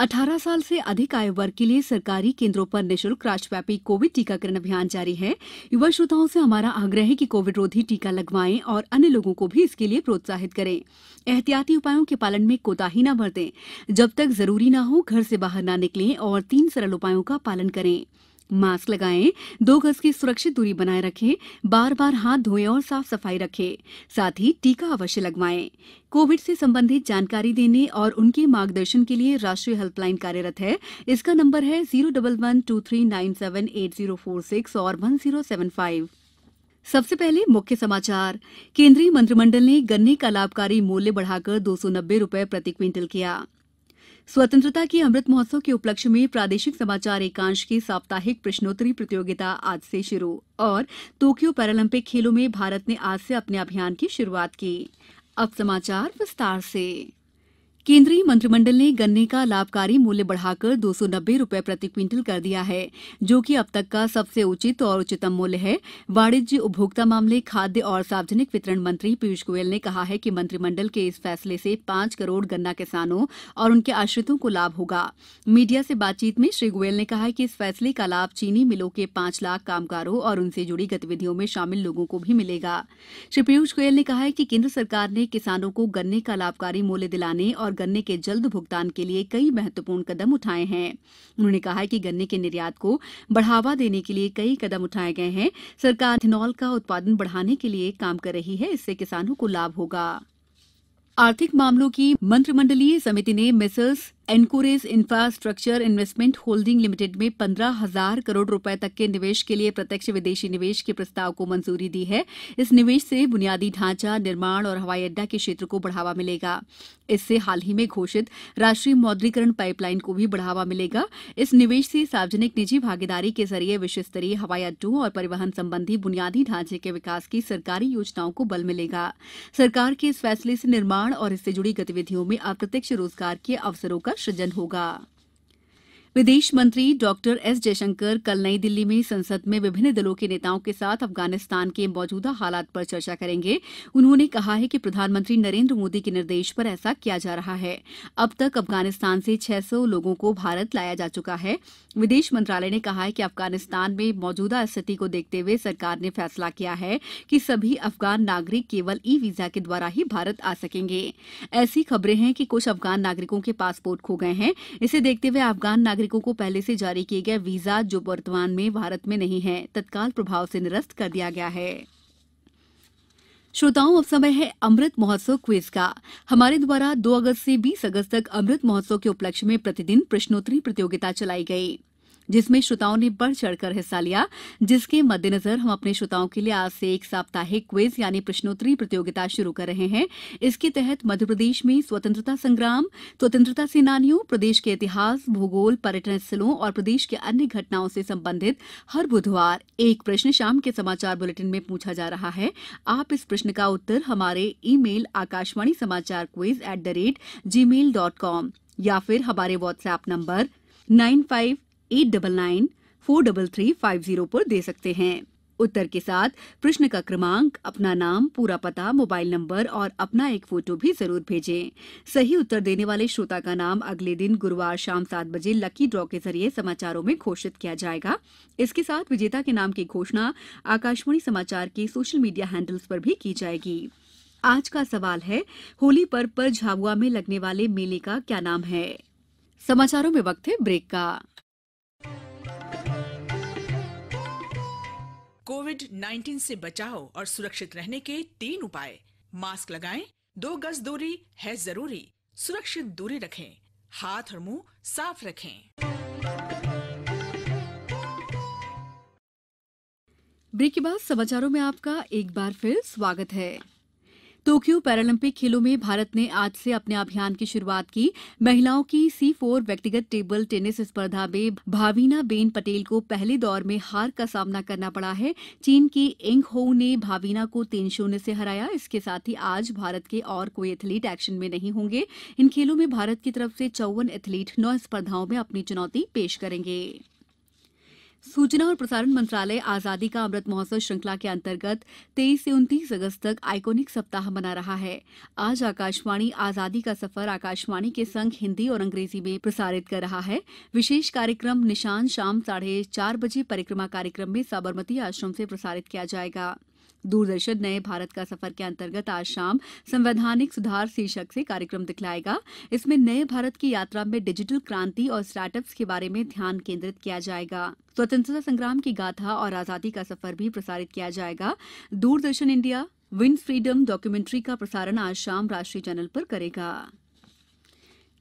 अठारह साल से अधिक आयु वर्ग के लिए सरकारी केंद्रों पर निःशुल्क राष्ट्रव्यापी कोविड टीकाकरण अभियान जारी है युवा श्रोताओं से हमारा आग्रह है कि कोविड रोधी टीका लगवाएं और अन्य लोगों को भी इसके लिए प्रोत्साहित करें एहतियाती उपायों के पालन में कोताही न बरतें जब तक जरूरी न हो घर से बाहर न निकलें और तीन सरल उपायों का पालन करें मास्क लगाएं दो गज की सुरक्षित दूरी बनाए रखें बार बार हाथ धोएं और साफ सफाई रखें साथ ही टीका अवश्य लगवाएं कोविड से संबंधित जानकारी देने और उनके मार्गदर्शन के लिए राष्ट्रीय हेल्पलाइन कार्यरत है इसका नंबर है zero double one two three nine seven eight zero four six और वन जीरो सेवन फाइव सबसे पहले मुख्य समाचार केंद्रीय मंत्रिमंडल ने गन्ने का लाभकारी मूल्य बढ़ाकर दो सौ नब्बे रूपये प्रति क्विंटल किया स्वतंत्रता के अमृत महोत्सव के उपलक्ष्य में प्रादेशिक समाचार एकांश की साप्ताहिक प्रश्नोत्तरी प्रतियोगिता आज से शुरू और टोक्यो पैरालंपिक खेलों में भारत ने आज से अपने अभियान की शुरुआत की अब समाचार विस्तार से केंद्रीय मंत्रिमंडल ने गन्ने का लाभकारी मूल्य बढ़ाकर दो सौ नब्बे रूपये प्रति क्विंटल कर दिया है जो कि अब तक का सबसे उचित और उच्चतम मूल्य है वाणिज्य उपभोक्ता मामले खाद्य और सार्वजनिक वितरण मंत्री पीयूष गोयल ने कहा है कि मंत्रिमंडल के इस फैसले से पांच करोड़ गन्ना किसानों और उनके आश्रितों को लाभ होगा मीडिया से बातचीत में श्री गोयल ने कहा कि इस फैसले का लाभ चीनी मिलों के पांच लाख कामगारों और उनसे जुड़ी गतिविधियों में शामिल लोगों को भी मिलेगा श्री पीयूष गोयल ने कहा कि केंद्र सरकार ने किसानों को गन्ने का लाभकारी मूल्य दिलाने और गन्ने के जल्द भुगतान के लिए कई महत्वपूर्ण कदम उठाए हैं उन्होंने कहा कि गन्ने के निर्यात को बढ़ावा देने के लिए कई कदम उठाए गए हैं सरकार इथेनॉल का उत्पादन बढ़ाने के लिए काम कर रही है इससे किसानों को लाभ होगा आर्थिक मामलों की मंत्रिमंडलीय समिति ने messrs Anchorage infrastructure investment holding limited में पंद्रह हजार करोड़ रुपए तक के निवेश के लिए प्रत्यक्ष विदेशी निवेश के प्रस्ताव को मंजूरी दी है इस निवेश से बुनियादी ढांचा निर्माण और हवाई अड्डा के क्षेत्र को बढ़ावा मिलेगा इससे हाल ही में घोषित राष्ट्रीय मौद्रीकरण पाइपलाइन को भी बढ़ावा मिलेगा इस निवेश से सार्वजनिक निजी भागीदारी के जरिए विश्व स्तरीय हवाई अड्डों और परिवहन संबंधी बुनियादी ढांचे के विकास की सरकारी योजनाओं को बल मिलेगा सरकार के इस फैसले से निर्माण और इससे जुड़ी गतिविधियों में अप्रत्यक्ष रोजगार के अवसरों का सृजन होगा विदेश मंत्री डॉक्टर एस जयशंकर कल नई दिल्ली में संसद में विभिन्न दलों के नेताओं के साथ अफगानिस्तान के मौजूदा हालात पर चर्चा करेंगे उन्होंने कहा है कि प्रधानमंत्री नरेंद्र मोदी के निर्देश पर ऐसा किया जा रहा है अब तक अफगानिस्तान से 600 लोगों को भारत लाया जा चुका है विदेश मंत्रालय ने कहा है कि अफगानिस्तान में मौजूदा स्थिति को देखते हुए सरकार ने फैसला किया है कि सभी अफगान नागरिक केवल ई वीजा के द्वारा ही भारत आ सकेंगे ऐसी खबरें हैं कि कुछ अफगान नागरिकों के पासपोर्ट खो गए हैं इसे देखते हुए अफगान नागरिक नागरिकों को पहले से जारी किए गए वीजा जो वर्तमान में भारत में नहीं है तत्काल प्रभाव से निरस्त कर दिया गया है श्रोताओं अब समय है अमृत महोत्सव क्विज का हमारे द्वारा 2 अगस्त से 20 अगस्त तक अमृत महोत्सव के उपलक्ष्य में प्रतिदिन प्रश्नोत्तरी प्रतियोगिता चलाई गई जिसमें श्रोताओं ने बढ़ चढ़कर हिस्सा लिया जिसके मद्देनजर हम अपने श्रोताओं के लिए आज से एक साप्ताहिक क्विज यानी प्रश्नोत्तरी प्रतियोगिता शुरू कर रहे हैं इसके तहत मध्यप्रदेश में स्वतंत्रता संग्राम स्वतंत्रता सेनानियों प्रदेश के इतिहास भूगोल पर्यटन स्थलों और प्रदेश के अन्य घटनाओं से संबंधित हर बुधवार एक प्रश्न शाम के समाचार बुलेटिन में पूछा जा रहा है आप इस प्रश्न का उत्तर हमारे मेल आकाशवाणी समाचार quiz at the rate Gmail dot com या फिर हमारे WhatsApp number nine five eight double nine four double three five zero पर दे सकते हैं उत्तर के साथ प्रश्न का क्रमांक अपना नाम पूरा पता मोबाइल नंबर और अपना एक फोटो भी जरूर भेजें सही उत्तर देने वाले श्रोता का नाम अगले दिन गुरुवार शाम सात बजे लकी ड्रॉ के जरिए समाचारों में घोषित किया जाएगा इसके साथ विजेता के नाम की घोषणा आकाशवाणी समाचार के सोशल मीडिया हैंडल्स पर भी की जाएगी आज का सवाल है होली पर्व पर झाबुआ में लगने वाले मेले का क्या नाम है समाचारों में वक्त है ब्रेक का कोविड 19 से बचाव और सुरक्षित रहने के तीन उपाय मास्क लगाएं, दो गज दूरी है जरूरी सुरक्षित दूरी रखें हाथ और मुंह साफ रखें ब्रेक के बाद समाचारों में आपका एक बार फिर स्वागत है टोक्यो पैरालंपिक खेलों में भारत ने आज से अपने अभियान की शुरुआत की महिलाओं की सी फोर व्यक्तिगत टेबल टेनिस स्पर्धा में भावीना बेन पटेल को पहले दौर में हार का सामना करना पड़ा है चीन की इंग हो ने भावीना को तीन शून्य से हराया इसके साथ ही आज भारत के और कोई एथलीट एक्शन में नहीं होंगे इन खेलों में भारत की तरफ से चौवन एथलीट नौ स्पर्धाओं में अपनी चुनौती पेश करेंगे सूचना और प्रसारण मंत्रालय आजादी का अमृत महोत्सव श्रृंखला के अंतर्गत तेईस से 29 अगस्त तक आइकोनिक सप्ताह मना रहा है आज आकाशवाणी आजादी का सफर आकाशवाणी के संग हिंदी और अंग्रेजी में प्रसारित कर रहा है विशेष कार्यक्रम निशान शाम साढ़े चार बजे परिक्रमा कार्यक्रम में साबरमती आश्रम से प्रसारित किया जाएगा दूरदर्शन नए भारत का सफर के अंतर्गत आज शाम संवैधानिक सुधार शीर्षक से कार्यक्रम दिखलाएगा इसमें नए भारत की यात्रा में डिजिटल क्रांति और स्टार्टअप्स के बारे में ध्यान केंद्रित किया जाएगा स्वतंत्रता संग्राम की गाथा और आजादी का सफर भी प्रसारित किया जाएगा Doordarshan India win freedom documentary का प्रसारण आज शाम राष्ट्रीय चैनल पर करेगा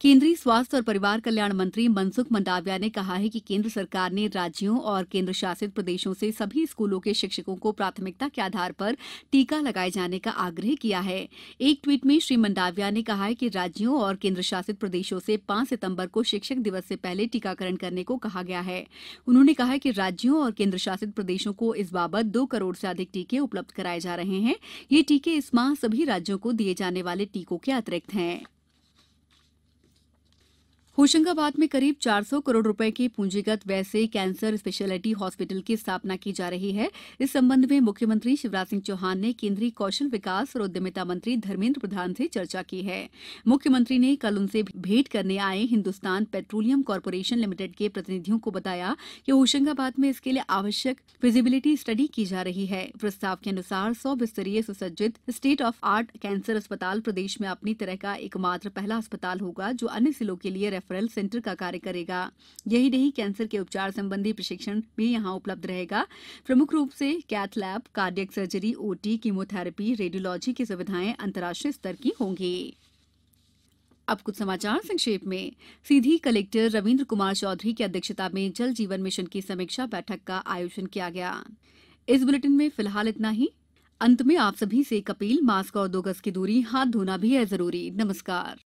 केंद्रीय स्वास्थ्य और परिवार कल्याण मंत्री मनसुख मंडाविया ने कहा है कि केंद्र सरकार ने राज्यों और केंद्र शासित प्रदेशों से सभी स्कूलों के शिक्षकों को प्राथमिकता के आधार पर टीका लगाए जाने का आग्रह किया है एक ट्वीट में श्री मंडाविया ने कहा है कि राज्यों और केंद्र शासित प्रदेशों से पांच सितम्बर को शिक्षक दिवस से पहले टीकाकरण करने को कहा गया है उन्होंने कहा कि राज्यों और केंद्र शासित प्रदेशों को इस बाबत दो करोड़ से अधिक टीके उपलब्ध कराए जा रहे हैं ये टीके इस माह सभी राज्यों को दिए जाने वाले टीकों के अतिरिक्त हैं होशंगाबाद में करीब 400 करोड़ रुपए के पूंजीगत व्यय से कैंसर स्पेशलिटी हॉस्पिटल की स्थापना की जा रही है इस संबंध में मुख्यमंत्री शिवराज सिंह चौहान ने केंद्रीय कौशल विकास और उद्यमिता मंत्री धर्मेंद्र प्रधान से चर्चा की है मुख्यमंत्री ने कल उनसे भेंट करने आए हिंदुस्तान पेट्रोलियम कॉरपोरेशन लिमिटेड के प्रतिनिधियों को बताया कि होशंगाबाद में इसके लिए आवश्यक फिजिबिलिटी स्टडी की जा रही है प्रस्ताव के अनुसार सौ बिस्तरीय सुसज्जित स्टेट ऑफ आर्ट कैंसर अस्पताल प्रदेश में अपनी तरह का एकमात्र पहला अस्पताल होगा जो अन्य जिलों के लिए रेफरल सेंटर का कार्य करेगा यही नहीं कैंसर के उपचार संबंधी प्रशिक्षण भी यहां उपलब्ध रहेगा प्रमुख रूप से cath lab cardiac surgery OT chemotherapy radiology की सुविधाएं अंतर्राष्ट्रीय स्तर की होंगी अब कुछ समाचार संक्षेप में सीधी कलेक्टर रविन्द्र कुमार चौधरी की अध्यक्षता में जल जीवन मिशन की समीक्षा बैठक का आयोजन किया गया इस बुलेटिन में फिलहाल इतना ही अंत में आप सभी से एक अपील मास्क और दो गज की दूरी हाथ धोना भी है जरूरी नमस्कार